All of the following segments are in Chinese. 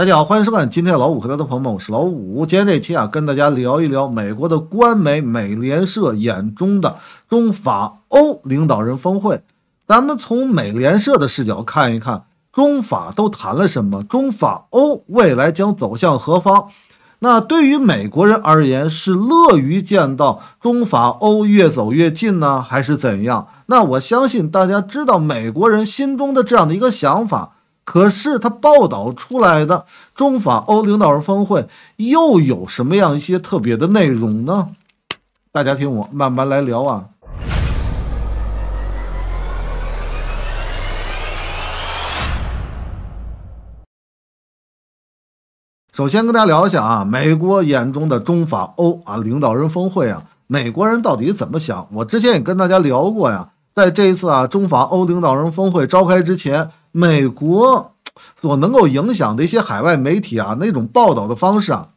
大家好，欢迎收看今天的老五和他的朋友们，我是老五。今天这期啊，跟大家聊一聊美国的官媒美联社眼中的中法欧领导人峰会。咱们从美联社的视角看一看中法都谈了什么，中法欧未来将走向何方？那对于美国人而言，是乐于见到中法欧越走越近呢，还是怎样？那我相信大家知道美国人心中的这样的一个想法。可是他报道出来的中法欧领导人峰会又有什么样一些特别的内容呢？大家听我慢慢来聊啊。首先跟大家聊一下啊，美国眼中的中法欧啊领导人峰会啊，美国人到底怎么想？我之前也跟大家聊过呀，在这一次啊中法欧领导人峰会召开之前。美国所能够影响的一些海外媒体啊，那种报道的方式啊，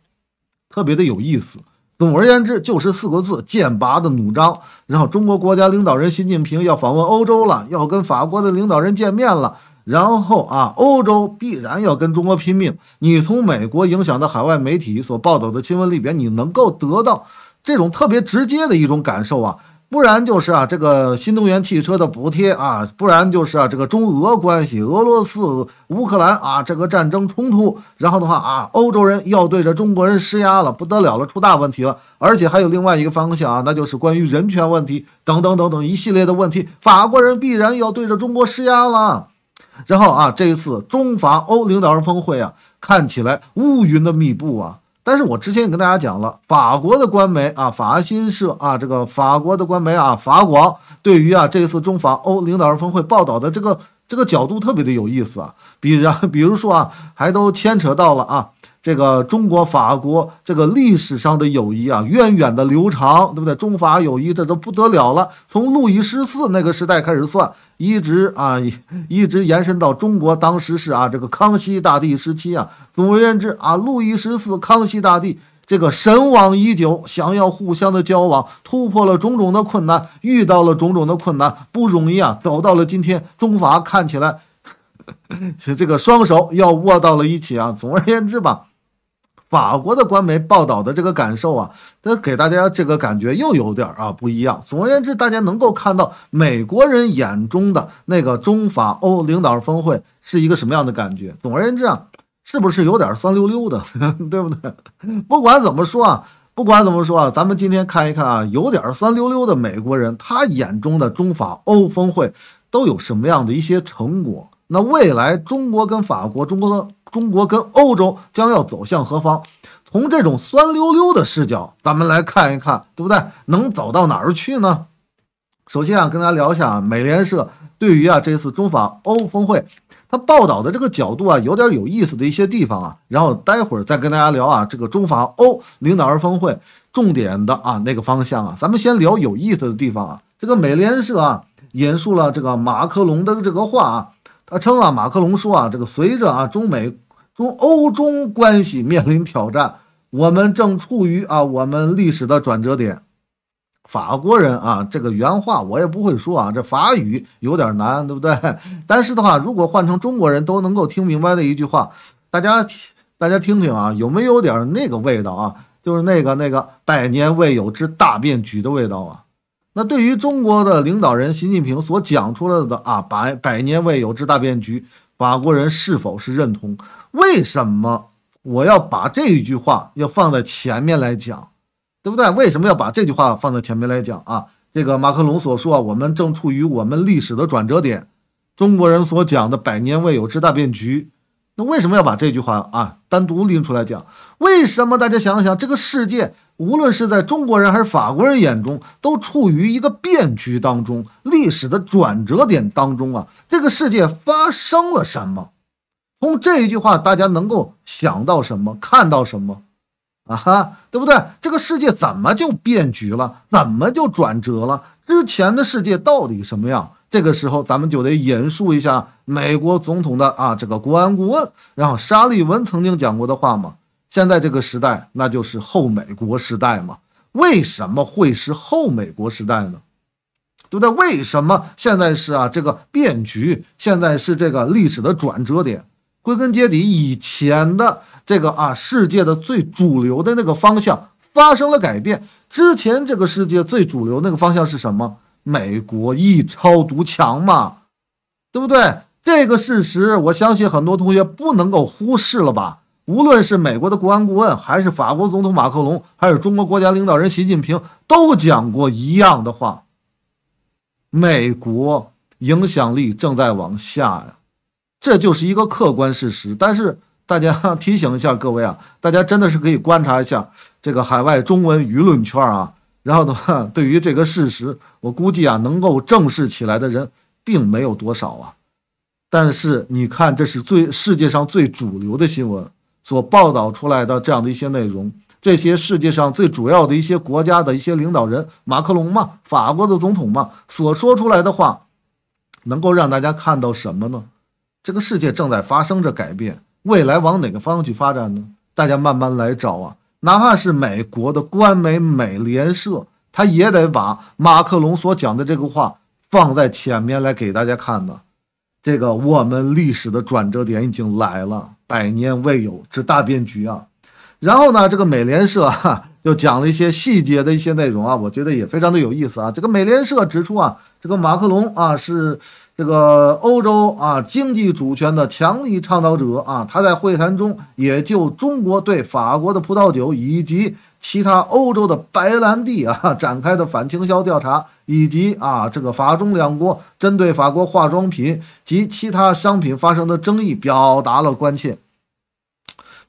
特别的有意思。总而言之，就是四个字：剑拔的弩张。然后，中国国家领导人习近平要访问欧洲了，要跟法国的领导人见面了。然后啊，欧洲必然要跟中国拼命。你从美国影响的海外媒体所报道的新闻里边，你能够得到这种特别直接的一种感受啊。不然就是啊，这个新能源汽车的补贴啊；不然就是啊，这个中俄关系、俄罗斯、乌克兰啊，这个战争冲突。然后的话啊，欧洲人要对着中国人施压了，不得了了，出大问题了。而且还有另外一个方向啊，那就是关于人权问题等等等等一系列的问题，法国人必然要对着中国施压了。然后啊，这一次中法欧领导人峰会啊，看起来乌云的密布啊。但是我之前也跟大家讲了，法国的官媒啊，法新社啊，这个法国的官媒啊，法广对于啊这次中法欧领导人峰会报道的这个这个角度特别的有意思啊，比然 比如说啊，还都牵扯到了啊这个中国法国这个历史上的友谊啊，源远的流长，对不对？中法友谊这都不得了了，从路易十四那个时代开始算。一直啊，一直延伸到中国，当时是啊，这个康熙大帝时期啊。总而言之啊，路易十四、康熙大帝这个神往已久，想要互相的交往，突破了种种的困难，遇到了种种的困难，不容易啊，走到了今天，中法看起来是 这个双手要握到了一起啊。总而言之吧。法国的官媒报道的这个感受啊，这给大家这个感觉又有点啊不一样。总而言之，大家能够看到美国人眼中的那个中法欧领导人峰会是一个什么样的感觉。总而言之啊，是不是有点酸溜溜的，对不对？不管怎么说啊，不管怎么说啊，咱们今天看一看啊，有点酸溜溜的美国人他眼中的中法欧峰会都有什么样的一些成果？那未来中国跟法国、中国。中国跟欧洲将要走向何方？从这种酸溜溜的视角，咱们来看一看，对不对？能走到哪儿去呢？首先啊，跟大家聊一下美联社对于啊这次中法欧峰会，他报道的这个角度啊，有点有意思的一些地方啊。然后待会儿再跟大家聊啊这个中法欧领导人峰会重点的啊那个方向啊。咱们先聊有意思的地方啊。这个美联社啊引述了这个马克龙的这个话啊。他称啊，马克龙说啊，这个随着啊，中美中欧中关系面临挑战，我们正处于啊，我们历史的转折点。法国人啊，这个原话我也不会说啊，这法语有点难，对不对？但是的话，如果换成中国人，都能够听明白的一句话，大家大家听听啊，有没有点那个味道啊？就是那个那个百年未有之大变局的味道啊。那对于中国的领导人习近平所讲出来的啊，百百年未有之大变局，法国人是否是认同？为什么我要把这一句话要放在前面来讲，对不对？为什么要把这句话放在前面来讲啊？这个马克龙所说，我们正处于我们历史的转折点，中国人所讲的百年未有之大变局。那为什么要把这句话啊单独拎出来讲？为什么大家想想，这个世界无论是在中国人还是法国人眼中，都处于一个变局当中，历史的转折点当中啊！这个世界发生了什么？从这一句话，大家能够想到什么，看到什么？啊哈，对不对？这个世界怎么就变局了？怎么就转折了？之前的世界到底什么样？这个时候，咱们就得引述一下美国总统的啊这个国安顾问，然后沙利文曾经讲过的话嘛。现在这个时代，那就是后美国时代嘛。为什么会是后美国时代呢？对不对？为什么现在是啊这个变局？现在是这个历史的转折点。归根结底，以前的这个啊世界的最主流的那个方向发生了改变。之前这个世界最主流那个方向是什么？美国一超独强嘛，对不对？这个事实，我相信很多同学不能够忽视了吧？无论是美国的国安顾问，还是法国总统马克龙，还是中国国家领导人习近平，都讲过一样的话：美国影响力正在往下呀，这就是一个客观事实。但是大家 提醒一下各位啊，大家真的是可以观察一下这个海外中文舆论圈啊。然后的话，对于这个事实，我估计啊，能够正视起来的人并没有多少啊。但是你看，这是最世界上最主流的新闻所报道出来的这样的一些内容，这些世界上最主要的一些国家的一些领导人，马克龙嘛，法国的总统嘛，所说出来的话，能够让大家看到什么呢？这个世界正在发生着改变，未来往哪个方向去发展呢？大家慢慢来找啊。哪怕是美国的官媒美联社，他也得把马克龙所讲的这个话放在前面来给大家看的。这个我们历史的转折点已经来了，百年未有之大变局啊！然后呢，这个美联社哈 又讲了一些细节的一些内容啊，我觉得也非常的有意思啊。这个美联社指出啊，这个马克龙啊是。这个欧洲啊，经济主权的强力倡导者啊，他在会谈中也就中国对法国的葡萄酒以及其他欧洲的白兰地啊展开的反倾销调查，以及啊这个法中两国针对法国化妆品及其他商品发生的争议，表达了关切。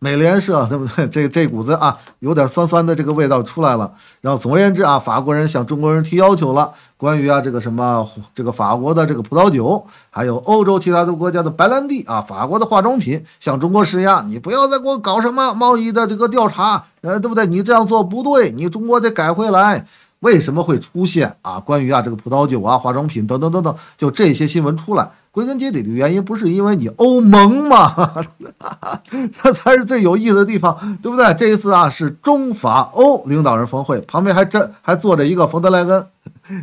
美联社，对不对？这这股子啊，有点酸酸的这个味道出来了。然后，总而言之啊，法国人向中国人提要求了，关于啊这个什么这个法国的这个葡萄酒，还有欧洲其他的国家的白兰地啊，法国的化妆品，向中国施压，你不要再给我搞什么贸易的这个调查，呃，对不对？你这样做不对，你中国得改回来。为什么会出现啊？关于啊这个葡萄酒啊，化妆品等等等等，就这些新闻出来。归根结底的原因不是因为你欧盟吗？这 才是最有意思的地方，对不对？这一次啊，是中法欧领导人峰会，旁边还真还坐着一个冯德莱恩。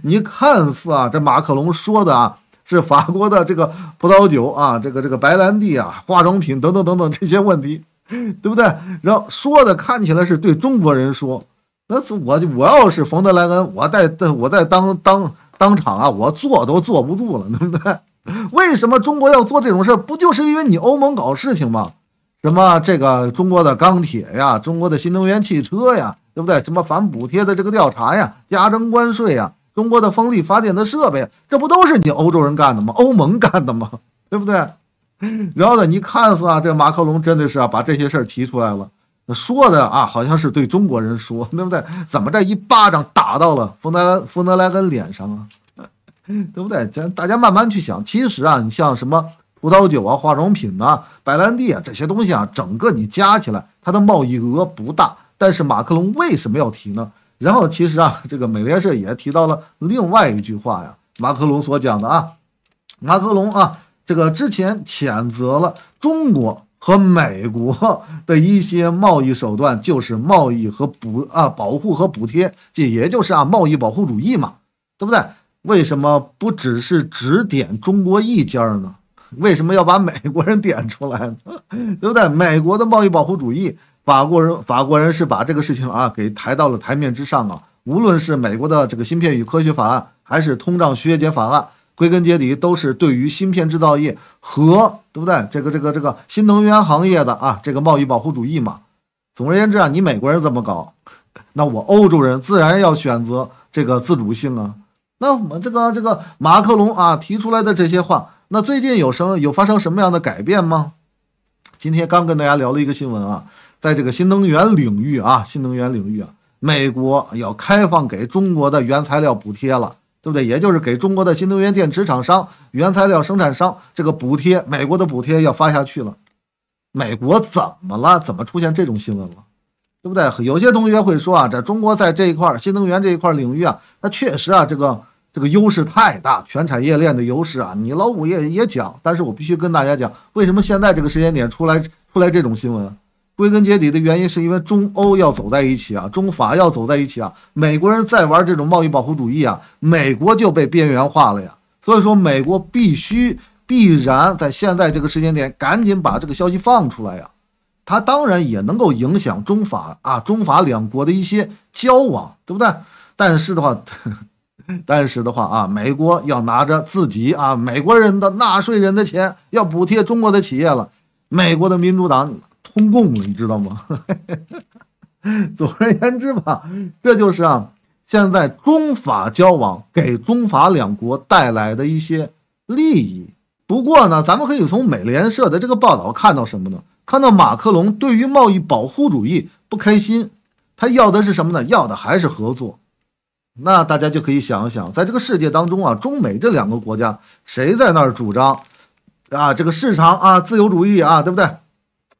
你看似啊，这马克龙说的啊，是法国的这个葡萄酒啊，这个这个白兰地啊，化妆品等等等等这些问题，对不对？然后说的看起来是对中国人说，那是我，我要是冯德莱恩，我在我在当当当场啊，我坐都坐不住了，对不对？为什么中国要做这种事？不就是因为你欧盟搞事情吗？什么这个中国的钢铁呀，中国的新能源汽车呀，对不对？什么反补贴的这个调查呀，加征关税呀，中国的风力发电的设备，这不都是你欧洲人干的吗？欧盟干的吗？对不对？然后呢，你看似啊，这马克龙真的是啊，把这些事儿提出来了，说的啊，好像是对中国人说，对不对？怎么这一巴掌打到了冯德冯德莱根脸上啊？对不对？咱大家慢慢去想。其实啊，你像什么葡萄酒啊、化妆品呐、白兰地啊这些东西啊，整个你加起来，它的贸易额不大。但是马克龙为什么要提呢？然后其实啊，这个美联社也提到了另外一句话呀，马克龙所讲的啊，马克龙啊，这个之前谴责了中国和美国的一些贸易手段，就是贸易和补啊保护和补贴，这也就是啊贸易保护主义嘛，对不对？为什么不只是只点中国一家呢？为什么要把美国人点出来呢？对不对？美国的贸易保护主义，法国人法国人是把这个事情啊给抬到了台面之上啊。无论是美国的这个芯片与科学法案，还是通胀削减法案，归根结底都是对于芯片制造业和对不对这个这个这个新能源行业的啊这个贸易保护主义嘛。总而言之啊，你美国人怎么搞，那我欧洲人自然要选择这个自主性啊。那我们这个这个马克龙啊提出来的这些话，那最近有什么有发生什么样的改变吗？今天刚跟大家聊了一个新闻啊，在这个新能源领域啊，新能源领域啊，美国要开放给中国的原材料补贴了，对不对？也就是给中国的新能源电池厂商原材料生产商这个补贴，美国的补贴要发下去了。美国怎么了？怎么出现这种新闻了？对不对？有些同学会说啊，在中国在这一块新能源这一块领域啊，那确实啊这个。这个优势太大，全产业链的优势啊！你老五也也讲，但是我必须跟大家讲，为什么现在这个时间点出来出来这种新闻？归根结底的原因是因为中欧要走在一起啊，中法要走在一起啊！美国人在玩这种贸易保护主义啊，美国就被边缘化了呀！所以说，美国必须必然在现在这个时间点赶紧把这个消息放出来呀！它当然也能够影响中法啊，中法两国的一些交往，对不对？但是的话。但是的话啊，美国要拿着自己啊美国人的纳税人的钱，要补贴中国的企业了，美国的民主党通共了，你知道吗？总而言之吧，这就是啊现在中法交往给中法两国带来的一些利益。不过呢，咱们可以从美联社的这个报道看到什么呢？看到马克龙对于贸易保护主义不开心，他要的是什么呢？要的还是合作。那大家就可以想一想，在这个世界当中啊，中美这两个国家，谁在那儿主张啊？这个市场啊，自由主义啊，对不对？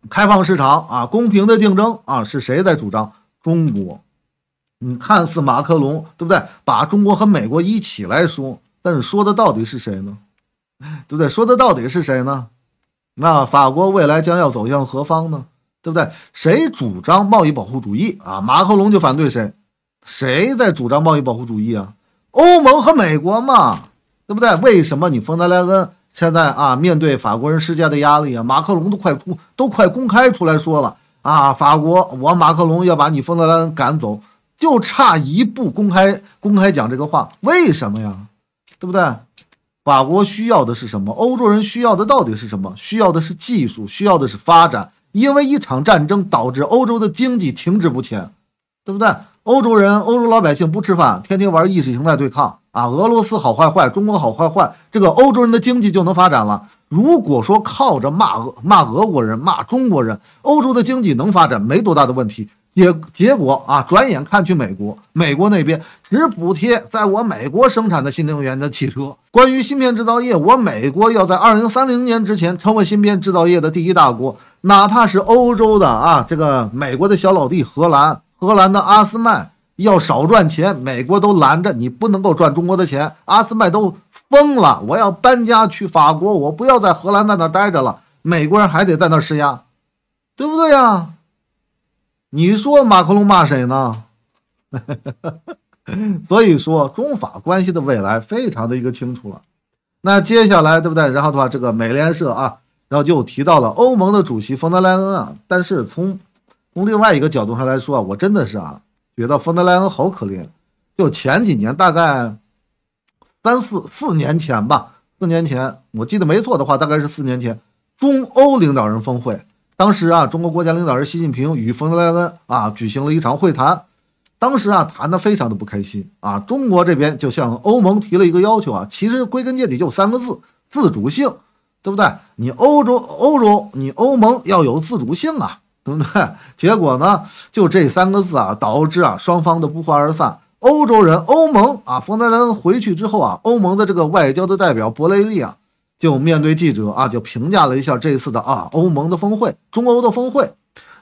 开放市场啊，公平的竞争啊，是谁在主张？中国，你看似马克龙，对不对？把中国和美国一起来说，但是说的到底是谁呢？对不对？说的到底是谁呢？那法国未来将要走向何方呢？对不对？谁主张贸易保护主义啊？马克龙就反对谁。谁在主张贸易保护主义啊？欧盟和美国嘛，对不对？为什么你冯德莱恩现在啊，面对法国人施加的压力啊，马克龙都快公都快公开出来说了啊，法国，我马克龙要把你冯德莱恩赶走，就差一步公开公开讲这个话。为什么呀？对不对？法国需要的是什么？欧洲人需要的到底是什么？需要的是技术，需要的是发展。因为一场战争导致欧洲的经济停滞不前，对不对？欧洲人、欧洲老百姓不吃饭，天天玩意识形态对抗啊！俄罗斯好坏坏，中国好坏坏，这个欧洲人的经济就能发展了。如果说靠着骂俄骂俄国人、骂中国人，欧洲的经济能发展，没多大的问题。结结果啊，转眼看去美国，美国那边只补贴在我美国生产的新能源的汽车。关于芯片制造业，我美国要在二零三零年之前成为芯片制造业的第一大国，哪怕是欧洲的啊，这个美国的小老弟荷兰。荷兰的阿斯麦要少赚钱，美国都拦着你不能够赚中国的钱，阿斯麦都疯了，我要搬家去法国，我不要在荷兰在那待着了，美国人还得在那施压，对不对呀？你说马克龙骂谁呢？所以说中法关系的未来非常的一个清楚了。那接下来对不对？然后的话，这个美联社啊，然后就提到了欧盟的主席冯德莱恩啊，但是从从另外一个角度上来说啊，我真的是啊，觉得冯德莱恩好可怜。就前几年，大概三四四年前吧，四年前，我记得没错的话，大概是四年前，中欧领导人峰会。当时啊，中国国家领导人习近平与冯德莱恩啊举行了一场会谈，当时啊谈的非常的不开心啊。中国这边就向欧盟提了一个要求啊，其实归根结底就三个字：自主性，对不对？你欧洲，欧洲，你欧盟要有自主性啊。对不对？结果呢？就这三个字啊，导致啊双方的不欢而散。欧洲人，欧盟啊，冯德莱恩回去之后啊，欧盟的这个外交的代表博雷利啊，就面对记者啊，就评价了一下这次的啊欧盟的峰会，中欧的峰会。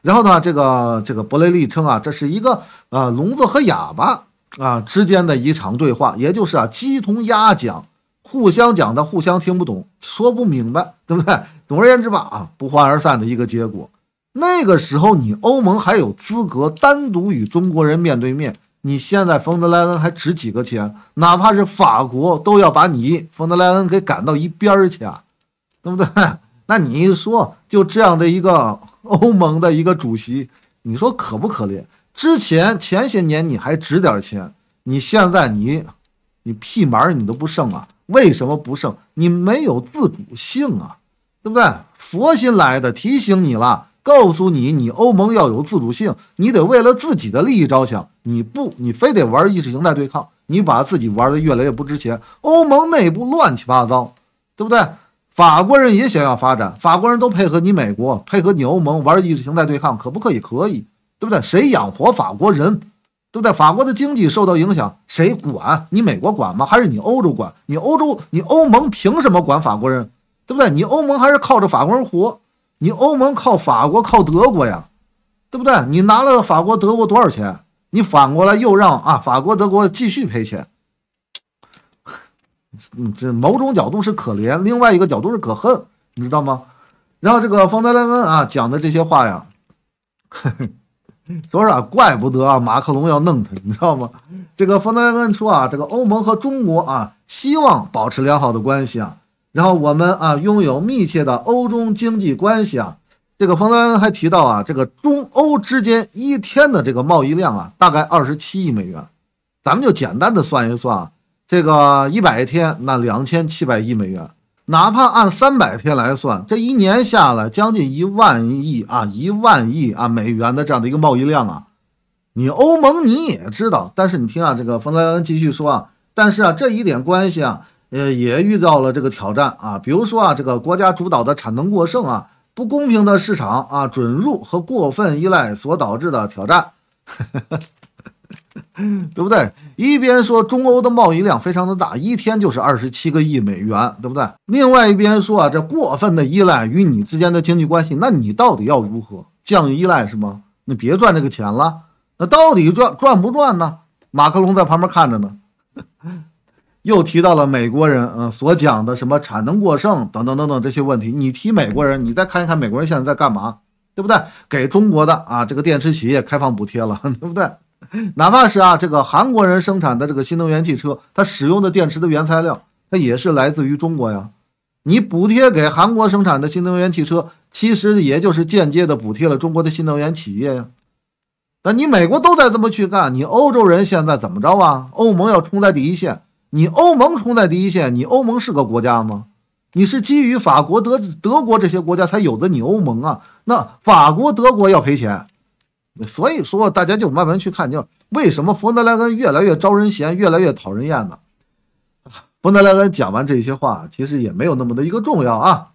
然后呢，这个这个博雷利称啊，这是一个啊聋子和哑巴啊之间的——一场对话，也就是啊鸡同鸭讲，互相讲的互相听不懂，说不明白，对不对？总而言之吧啊，不欢而散的一个结果。那个时候，你欧盟还有资格单独与中国人面对面？你现在冯德莱恩还值几个钱？哪怕是法国都要把你冯德莱恩给赶到一边儿去啊，对不对？那你一说，就这样的一个欧盟的一个主席，你说可不可怜？之前前些年你还值点钱，你现在你，你屁门你都不剩啊？为什么不剩？你没有自主性啊，对不对？佛心来的提醒你了。告诉你，你欧盟要有自主性，你得为了自己的利益着想。你不，你非得玩意识形态对抗，你把自己玩的越来越不值钱。欧盟内部乱七八糟，对不对？法国人也想要发展，法国人都配合你美国，配合你欧盟玩意识形态对抗，可不可以？可以，对不对？谁养活法国人？对不对？法国的经济受到影响，谁管？你美国管吗？还是你欧洲管？你欧洲，你欧盟凭什么管法国人？对不对？你欧盟还是靠着法国人活。你欧盟靠法国靠德国呀，对不对？你拿了法国德国多少钱？你反过来又让啊法国德国继续赔钱，你 这某种角度是可怜，另外一个角度是可恨，你知道吗？然后这个冯德莱恩啊讲的这些话呀，多 少怪不得啊马克龙要弄他，你知道吗？这个冯德莱恩说啊，这个欧盟和中国啊希望保持良好的关系啊。然后我们啊，拥有密切的欧中经济关系啊。这个冯德莱恩还提到啊，这个中欧之间一天的这个贸易量啊，大概二十七亿美元。咱们就简单的算一算，这个一百天那两千七百亿美元，哪怕按三百天来算，这一年下来将近一万亿啊，一万亿啊美元的这样的一个贸易量啊。你欧盟你也知道，但是你听啊，这个冯德莱恩继续说啊，但是啊，这一点关系啊。呃，也遇到了这个挑战啊，比如说啊，这个国家主导的产能过剩啊，不公平的市场啊，准入和过分依赖所导致的挑战，对不对？一边说中欧的贸易量非常的大，一天就是二十七个亿美元，对不对？另外一边说啊，这过分的依赖与你之间的经济关系，那你到底要如何降依赖是吗？那别赚这个钱了，那到底赚赚不赚呢？马克龙在旁边看着呢。又提到了美国人，嗯，所讲的什么产能过剩等等等等这些问题。你提美国人，你再看一看美国人现在在干嘛，对不对？给中国的啊这个电池企业开放补贴了，对不对？哪怕是啊这个韩国人生产的这个新能源汽车，它使用的电池的原材料，它也是来自于中国呀。你补贴给韩国生产的新能源汽车，其实也就是间接的补贴了中国的新能源企业呀。那你美国都在这么去干，你欧洲人现在怎么着啊？欧盟要冲在第一线。你欧盟冲在第一线，你欧盟是个国家吗？你是基于法国、德德国这些国家才有的你欧盟啊。那法国、德国要赔钱，所以说大家就慢慢去看，就为什么冯德莱恩越来越招人嫌，越来越讨人厌呢？冯德莱恩讲完这些话，其实也没有那么的一个重要啊。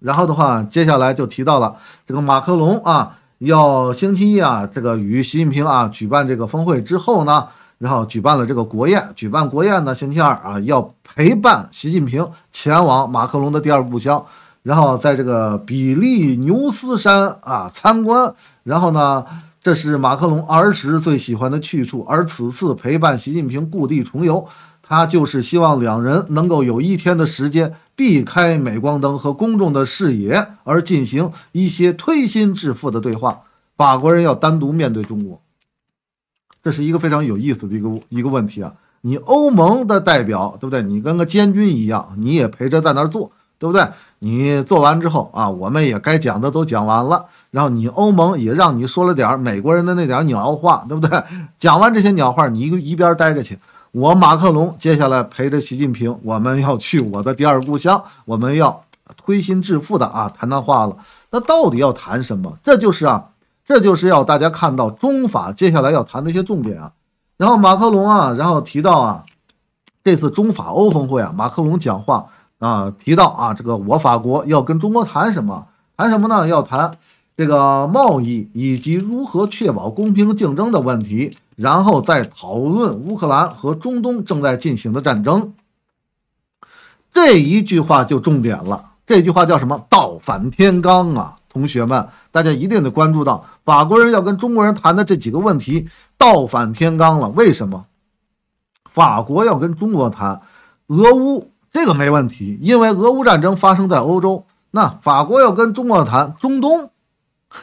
然后的话，接下来就提到了这个马克龙啊，要星期一啊，这个与习近平啊举办这个峰会之后呢。然后举办了这个国宴，举办国宴呢，星期二啊，要陪伴习近平前往马克龙的第二故乡，然后在这个比利牛斯山啊参观。然后呢，这是马克龙儿时最喜欢的去处，而此次陪伴习近平故地重游，他就是希望两人能够有一天的时间避开镁光灯和公众的视野，而进行一些推心置腹的对话。法国人要单独面对中国。这是一个非常有意思的一个一个问题啊！你欧盟的代表，对不对？你跟个监军一样，你也陪着在那儿坐，对不对？你做完之后啊，我们也该讲的都讲完了，然后你欧盟也让你说了点美国人的那点鸟话，对不对？讲完这些鸟话，你一个一边待着去。我马克龙接下来陪着习近平，我们要去我的第二故乡，我们要推心置腹的啊谈谈话了。那到底要谈什么？这就是啊。这就是要大家看到中法接下来要谈的一些重点啊，然后马克龙啊，然后提到啊，这次中法欧峰会啊，马克龙讲话啊，提到啊，这个我法国要跟中国谈什么？谈什么呢？要谈这个贸易以及如何确保公平竞争的问题，然后再讨论乌克兰和中东正在进行的战争。这一句话就重点了，这句话叫什么？“倒反天罡”啊。同学们，大家一定得关注到法国人要跟中国人谈的这几个问题倒反天罡了。为什么？法国要跟中国谈俄乌这个没问题，因为俄乌战争发生在欧洲。那法国要跟中国谈中东，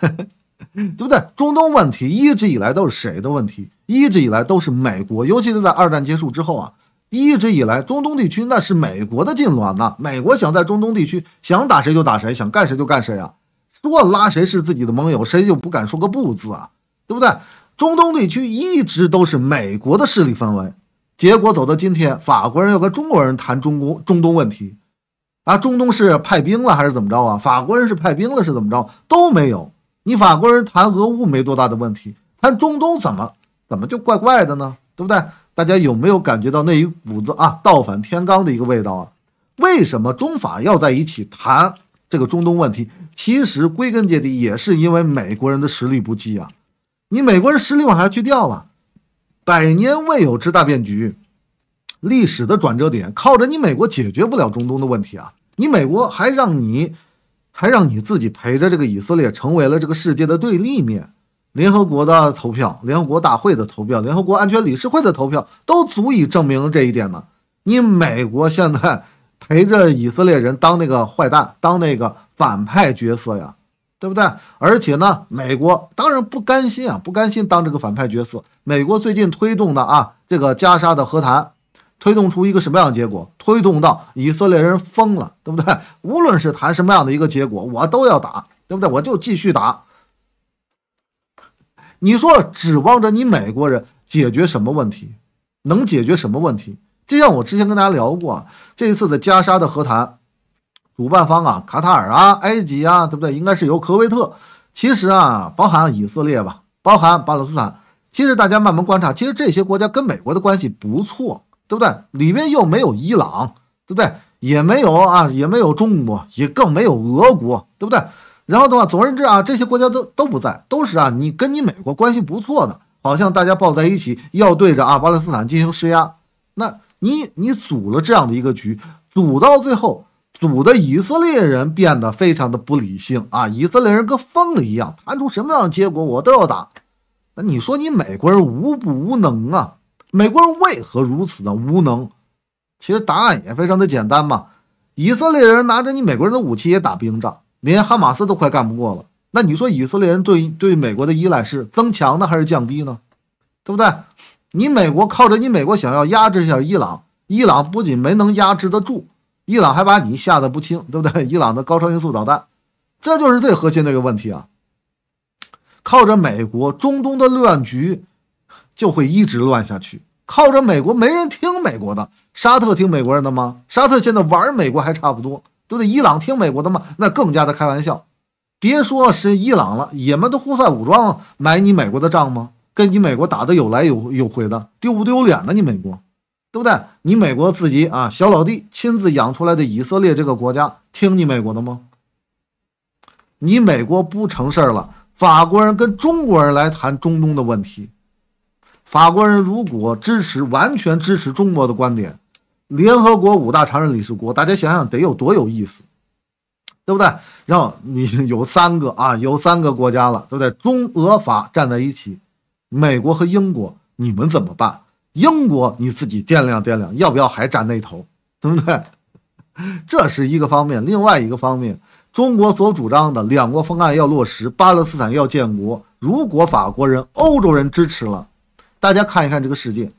对不对？中东问题一直以来都是谁的问题？一直以来都是美国，尤其是在二战结束之后啊，一直以来中东地区那是美国的痉挛呐。美国想在中东地区想打谁就打谁，想干谁就干谁啊。说拉谁是自己的盟友，谁就不敢说个不字啊，对不对？中东地区一直都是美国的势力范围，结果走到今天，法国人要跟中国人谈中国中东问题，啊，中东是派兵了还是怎么着啊？法国人是派兵了是怎么着？都没有。你法国人谈俄乌没多大的问题，谈中东怎么怎么就怪怪的呢？对不对？大家有没有感觉到那一股子啊，倒反天罡的一个味道啊？为什么中法要在一起谈这个中东问题？其实归根结底也是因为美国人的实力不济啊！你美国人实力往下去掉了，百年未有之大变局，历史的转折点，靠着你美国解决不了中东的问题啊！你美国还让你还让你自己陪着这个以色列成为了这个世界的对立面，联合国的投票、联合国大会的投票、联合国安全理事会的投票，都足以证明这一点呢！你美国现在陪着以色列人当那个坏蛋，当那个。反派角色呀，对不对？而且呢，美国当然不甘心啊，不甘心当这个反派角色。美国最近推动的啊，这个加沙的和谈，推动出一个什么样的结果？推动到以色列人疯了，对不对？无论是谈什么样的一个结果，我都要打，对不对？我就继续打。你说指望着你美国人解决什么问题？能解决什么问题？就像我之前跟大家聊过，这一次的加沙的和谈。主办方啊，卡塔尔啊，埃及啊，对不对？应该是由科威特，其实啊，包含以色列吧，包含巴勒斯坦。其实大家慢慢观察，其实这些国家跟美国的关系不错，对不对？里面又没有伊朗，对不对？也没有啊，也没有中国，也更没有俄国，对不对？然后的话，总而言之啊，这些国家都都不在，都是啊，你跟你美国关系不错的，好像大家抱在一起要对着啊巴勒斯坦进行施压。那你你组了这样的一个局，组到最后。组的以色列人变得非常的不理性啊！以色列人跟疯了一样，谈出什么样的结果我都要打。那你说你美国人无不无能啊？美国人为何如此的无能？其实答案也非常的简单嘛！以色列人拿着你美国人的武器也打不赢仗，连哈马斯都快干不过了。那你说以色列人对对美国的依赖是增强呢还是降低呢？对不对？你美国靠着你美国想要压制一下伊朗，伊朗不仅没能压制得住。伊朗还把你吓得不轻，对不对？伊朗的高超音速导弹，这就是最核心的一个问题啊。靠着美国，中东的乱局就会一直乱下去。靠着美国，没人听美国的。沙特听美国人的吗？沙特现在玩美国还差不多，对不对？伊朗听美国的吗？那更加的开玩笑。别说是伊朗了，也门的胡塞武装买你美国的账吗？跟你美国打的有来有有回的，丢不丢脸呢？你美国？对不对？你美国自己啊，小老弟亲自养出来的以色列这个国家，听你美国的吗？你美国不成事儿了，法国人跟中国人来谈中东的问题。法国人如果支持完全支持中国的观点，联合国五大常任理事国，大家想想得有多有意思，对不对？让你 有三个啊，有三个国家了，对不对？中俄法站在一起，美国和英国，你们怎么办？英国，你自己掂量掂量，要不要还站那头，对不对？这是一个方面，另外一个方面，中国所主张的两国方案要落实，巴勒斯坦要建国。如果法国人、欧洲人支持了，大家看一看这个世界，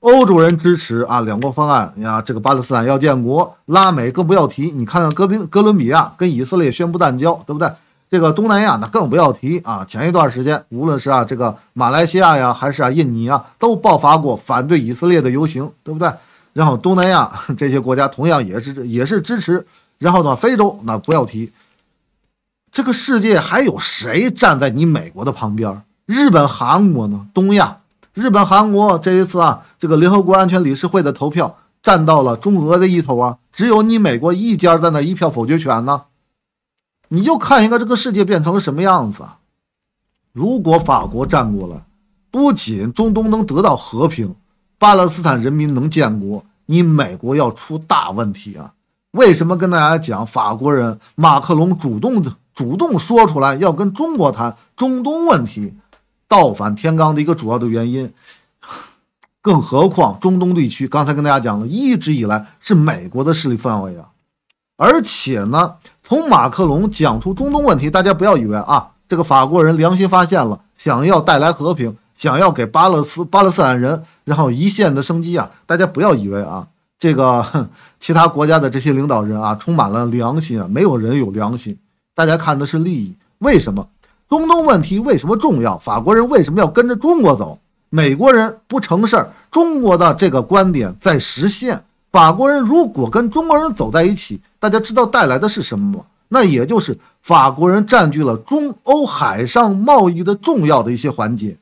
欧洲人支持啊，两国方案呀，这个巴勒斯坦要建国，拉美更不要提。你看看哥宾、哥伦比亚跟以色列宣布断交，对不对？这个东南亚那更不要提啊！前一段时间，无论是啊这个马来西亚呀，还是啊印尼啊，都爆发过反对以色列的游行，对不对？然后东南亚这些国家同样也是 也是支持。然后呢，非洲那不要提。这个世界还有谁站在你美国的旁边？日本、韩国呢？东亚？日本、韩国这一次啊，这个联合国安全理事会的投票站到了中俄的一头啊，只有你美国一家在那一票否决权呢。你就看一个这个世界变成了什么样子。如果法国站过来，不仅中东能得到和平，巴勒斯坦人民能建国，你美国要出大问题啊！为什么跟大家讲法国人马克龙主动的主动说出来要跟中国谈中东问题，倒反天罡的一个主要的原因。更何况中东地区，刚才跟大家讲了，一直以来是美国的势力范围啊，而且呢。从马克龙讲出中东问题，大家不要以为啊，这个法国人良心发现了，想要带来和平，想要给巴勒斯巴勒斯坦人然后一线的生机啊！大家不要以为啊，这个 其他国家的这些领导人啊，充满了良心啊，没有人有良心，大家看的是利益。为什么中东问题为什么重要？法国人为什么要跟着中国走？美国人不成事儿，中国的这个观点在实现。法国人如果跟中国人走在一起。大家知道带来的是什么吗？那也就是法国人占据了中欧海上贸易的重要的一些环节。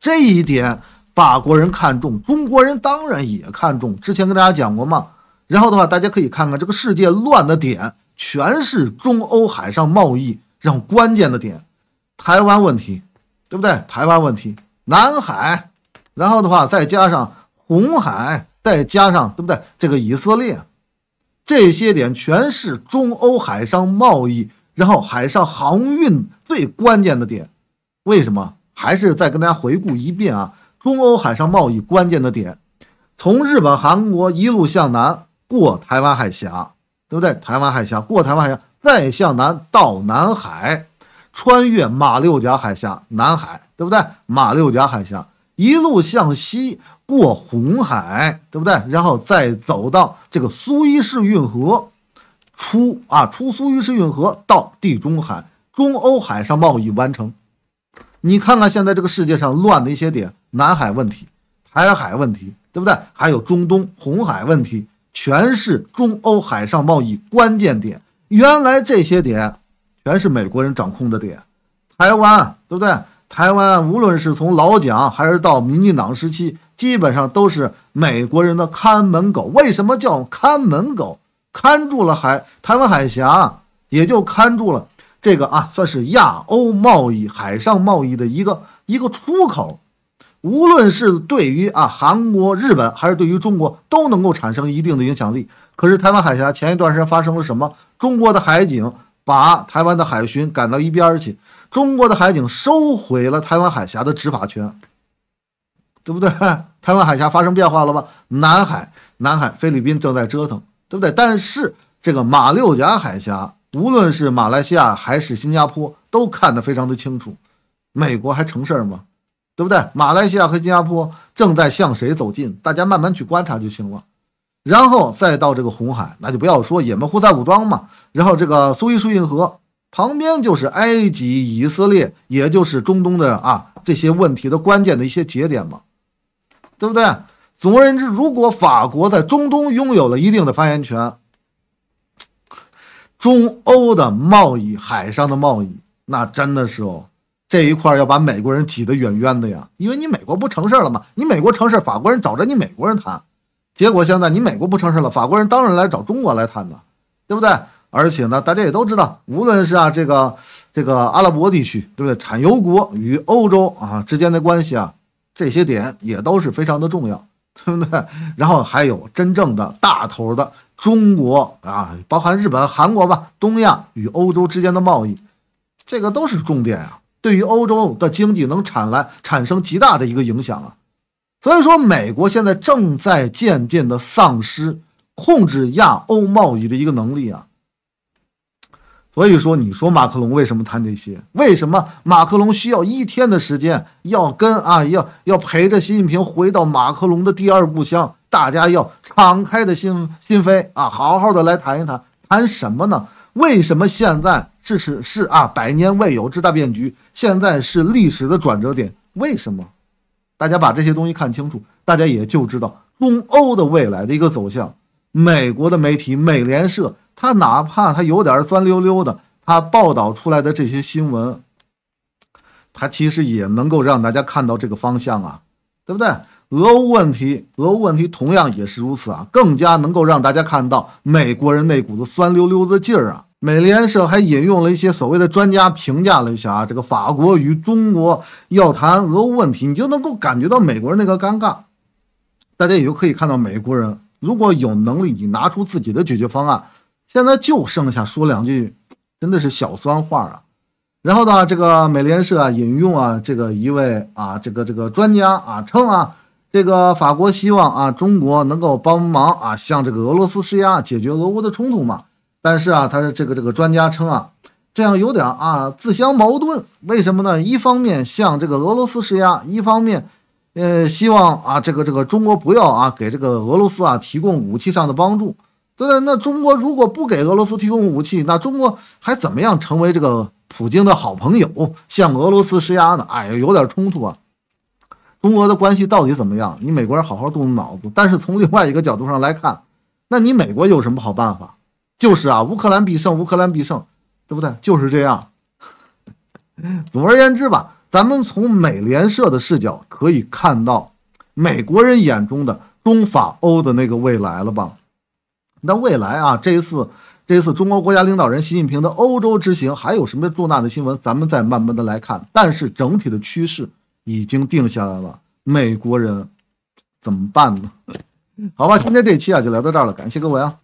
这一点法国人看重，中国人当然也看重。之前跟大家讲过吗？然后的话，大家可以看看这个世界乱的点，全是中欧海上贸易，然后关键的点，台湾问题，对不对？台湾问题，南海，然后的话再加上红海，再加上对不对？这个以色列。这些点全是中欧海上贸易，然后海上航运最关键的点，为什么？还是再跟大家回顾一遍啊！中欧海上贸易关键的点，从日本、韩国一路向南过台湾海峡，对不对？台湾海峡过台湾海峡，再向南到南海，穿越马六甲海峡，南海，对不对？马六甲海峡一路向西。过红海，对不对？然后再走到这个苏伊士运河，出啊，出苏伊士运河到地中海、中欧海上贸易完成。你看看现在这个世界上乱的一些点：南海问题、台海问题，对不对？还有中东、红海问题，全是中欧海上贸易关键点。原来这些点全是美国人掌控的点，台湾，对不对？台湾无论是从老蒋还是到民进党时期。基本上都是美国人的看门狗。为什么叫看门狗？看住了海台湾海峡，也就看住了这个啊，算是亚欧贸易、海上贸易的一个一个出口。无论是对于啊韩国、日本，还是对于中国，都能够产生一定的影响力。可是台湾海峡前一段时间发生了什么？中国的海警把台湾的海巡赶到一边去，中国的海警收回了台湾海峡的执法权。对不对？台湾海峡发生变化了吧？南海，南海，菲律宾正在折腾，对不对？但是这个马六甲海峡，无论是马来西亚还是新加坡，都看得非常的清楚。美国还成事儿吗？对不对？马来西亚和新加坡正在向谁走近？大家慢慢去观察就行了。然后再到这个红海，那就不要说也门胡塞武装嘛。然后这个苏伊士运河旁边就是埃及、以色列，也就是中东的啊这些问题的关键的一些节点嘛。对不对？总而言之，如果法国在中东拥有了一定的发言权，中欧的贸易、海上的贸易，那真的是哦，这一块要把美国人挤得远远的呀，因为你美国不成事了嘛，你美国成事，法国人找着你美国人谈，结果现在你美国不成事了，法国人当然来找中国来谈了，对不对？而且呢，大家也都知道，无论是啊这个这个阿拉伯地区，对不对？产油国与欧洲啊之间的关系啊。这些点也都是非常的重要，对不对？然后还有真正的大头的中国啊，包含日本、韩国吧，东亚与欧洲之间的贸易，这个都是重点啊。对于欧洲的经济能产来产生极大的一个影响啊。所以说，美国现在正在渐渐的丧失控制亚欧贸易的一个能力啊。所以说，你说马克龙为什么谈这些？为什么马克龙需要一天的时间，要跟啊，要要陪着习近平回到马克龙的第二故乡？大家要敞开的心心扉啊，好好的来谈一谈，谈什么呢？为什么现在是是是啊，百年未有之大变局，现在是历史的转折点？为什么？大家把这些东西看清楚，大家也就知道中欧的未来的一个走向。美国的媒体，美联社。他哪怕他有点酸溜溜的，他报道出来的这些新闻，他其实也能够让大家看到这个方向啊，对不对？俄乌问题，俄乌问题同样也是如此啊，更加能够让大家看到美国人那股子酸溜溜的劲儿啊。美联社还引用了一些所谓的专家评价了一下啊，这个法国与中国要谈俄乌问题，你就能够感觉到美国人那个尴尬，大家也就可以看到美国人如果有能力，你拿出自己的解决方案。现在就剩下说两句，真的是小酸话啊。然后呢，这个美联社啊引用啊这个一位啊这个这个专家啊称啊，这个法国希望啊中国能够帮忙啊向这个俄罗斯施压，解决俄乌的冲突嘛。但是啊，他的这个这个专家称啊，这样有点啊自相矛盾。为什么呢？一方面向这个俄罗斯施压，一方面呃希望啊这个这个中国不要啊给这个俄罗斯啊提供武器上的帮助。对对？那中国如果不给俄罗斯提供武器，那中国还怎么样成为这个普京的好朋友，向俄罗斯施压呢？哎，呀，有点冲突啊。中俄的关系到底怎么样？你美国人好好动动脑子。但是从另外一个角度上来看，那你美国有什么好办法？就是啊，乌克兰必胜，乌克兰必胜，对不对？就是这样。总而言之吧，咱们从美联社的视角可以看到，美国人眼中的中法欧的那个未来了吧？那未来啊，这一次，这一次中国国家领导人习近平的欧洲之行还有什么重大的新闻，咱们再慢慢的来看。但是整体的趋势已经定下来了，美国人怎么办呢？好吧，今天这期啊就聊到这儿了，感谢各位啊。